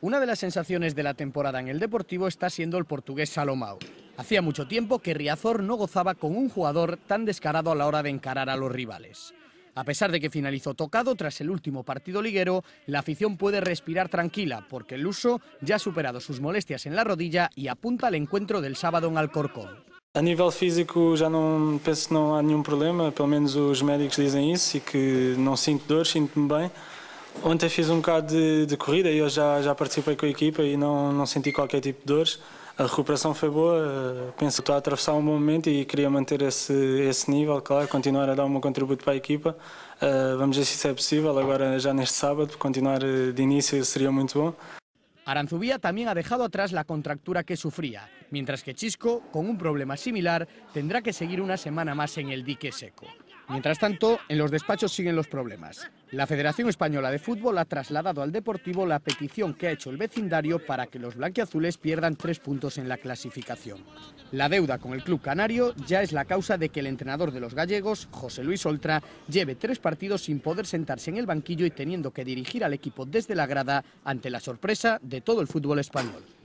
Una de las sensaciones de la temporada en el Deportivo está siendo el portugués Salomao. Hacía mucho tiempo que Riazor no gozaba con un jugador tan descarado a la hora de encarar a los rivales. A pesar de que finalizó tocado tras el último partido liguero, la afición puede respirar tranquila porque el uso ya ha superado sus molestias en la rodilla y apunta al encuentro del sábado en Alcorcón. A nivel físico ya no pienso que problema, menos médicos e que Ontem fiz um bocado de, de corrida e eu já, já participei com a equipa e não, não senti qualquer tipo de dores. A recuperação foi boa, eh, penso que estou a atravessar um bom momento e queria manter esse, esse nível, claro, continuar a dar o meu contributo para a equipa. Uh, vamos ver se isso é possível agora já neste sábado, continuar eh, de início seria muito bom. Aranzubia também ha deixado atrás a contractura que sofria, mientras que Chisco, com un problema similar, tendrá que seguir una semana más en el dique seco. Mientras tanto, en los despachos siguen los problemas. La Federación Española de Fútbol ha trasladado al Deportivo la petición que ha hecho el vecindario para que los blanquiazules pierdan tres puntos en la clasificación. La deuda con el club canario ya es la causa de que el entrenador de los gallegos, José Luis Oltra, lleve tres partidos sin poder sentarse en el banquillo y teniendo que dirigir al equipo desde la grada ante la sorpresa de todo el fútbol español.